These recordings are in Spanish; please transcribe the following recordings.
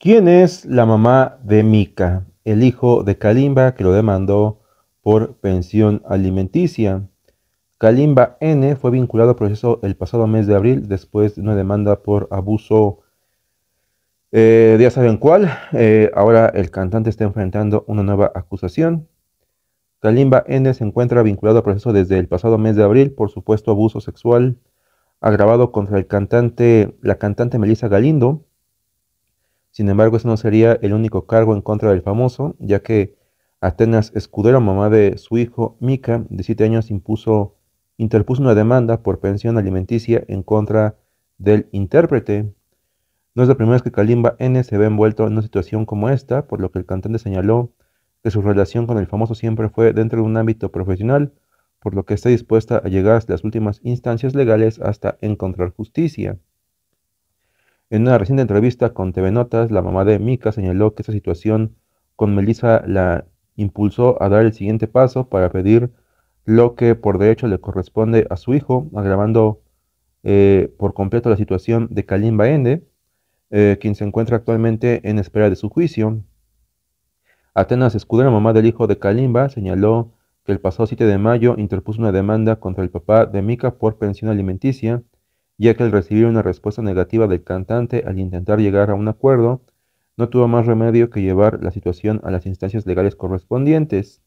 ¿Quién es la mamá de Mika, el hijo de Kalimba que lo demandó por pensión alimenticia? Kalimba N fue vinculado al proceso el pasado mes de abril después de una demanda por abuso. Eh, ya saben cuál. Eh, ahora el cantante está enfrentando una nueva acusación. Kalimba N se encuentra vinculado al proceso desde el pasado mes de abril por supuesto abuso sexual agravado contra el cantante, la cantante Melissa Galindo, sin embargo, ese no sería el único cargo en contra del famoso, ya que Atenas Escudero, mamá de su hijo Mika, de 7 años, impuso, interpuso una demanda por pensión alimenticia en contra del intérprete. No es la primera vez que Kalimba N se ve envuelto en una situación como esta, por lo que el cantante señaló que su relación con el famoso siempre fue dentro de un ámbito profesional, por lo que está dispuesta a llegar hasta las últimas instancias legales hasta encontrar justicia. En una reciente entrevista con TV Notas, la mamá de Mika señaló que esa situación con Melissa la impulsó a dar el siguiente paso para pedir lo que por derecho le corresponde a su hijo, agravando eh, por completo la situación de Kalimba Ende, eh, quien se encuentra actualmente en espera de su juicio. Atenas Escudero, mamá del hijo de Kalimba, señaló que el pasado 7 de mayo interpuso una demanda contra el papá de Mika por pensión alimenticia ya que al recibir una respuesta negativa del cantante al intentar llegar a un acuerdo, no tuvo más remedio que llevar la situación a las instancias legales correspondientes.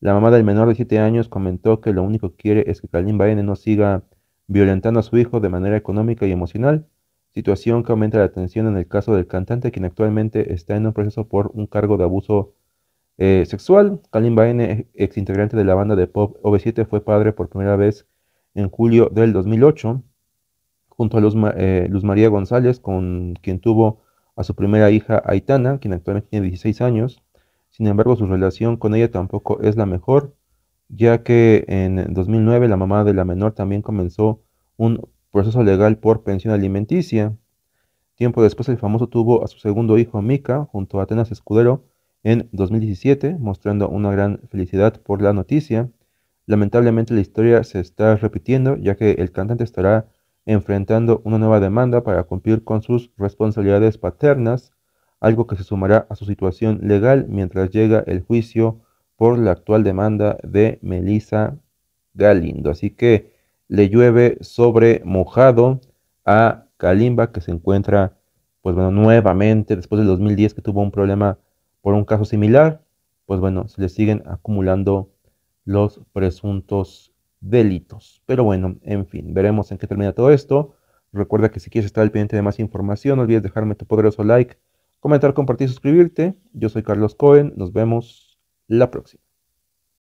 La mamá del menor de 7 años comentó que lo único que quiere es que Kalim Baene no siga violentando a su hijo de manera económica y emocional, situación que aumenta la tensión en el caso del cantante, quien actualmente está en un proceso por un cargo de abuso eh, sexual. Kalim Baene, ex integrante de la banda de pop OV7, fue padre por primera vez en julio del 2008 junto a eh, Luz, María González, con quien tuvo a su primera hija Aitana, quien actualmente tiene 16 años. Sin embargo, su relación con ella tampoco es la mejor, ya que en 2009 la mamá de la menor también comenzó un proceso legal por pensión alimenticia. Tiempo después, el famoso tuvo a su segundo hijo Mika, junto a Atenas Escudero, en 2017, mostrando una gran felicidad por la noticia. Lamentablemente la historia se está repitiendo, ya que el cantante estará enfrentando una nueva demanda para cumplir con sus responsabilidades paternas, algo que se sumará a su situación legal mientras llega el juicio por la actual demanda de Melissa Galindo. Así que le llueve sobre mojado a Kalimba que se encuentra, pues bueno, nuevamente después del 2010 que tuvo un problema por un caso similar, pues bueno, se le siguen acumulando los presuntos delitos. Pero bueno, en fin, veremos en qué termina todo esto. Recuerda que si quieres estar al pendiente de más información, no olvides dejarme tu poderoso like, comentar, compartir, y suscribirte. Yo soy Carlos Cohen, nos vemos la próxima.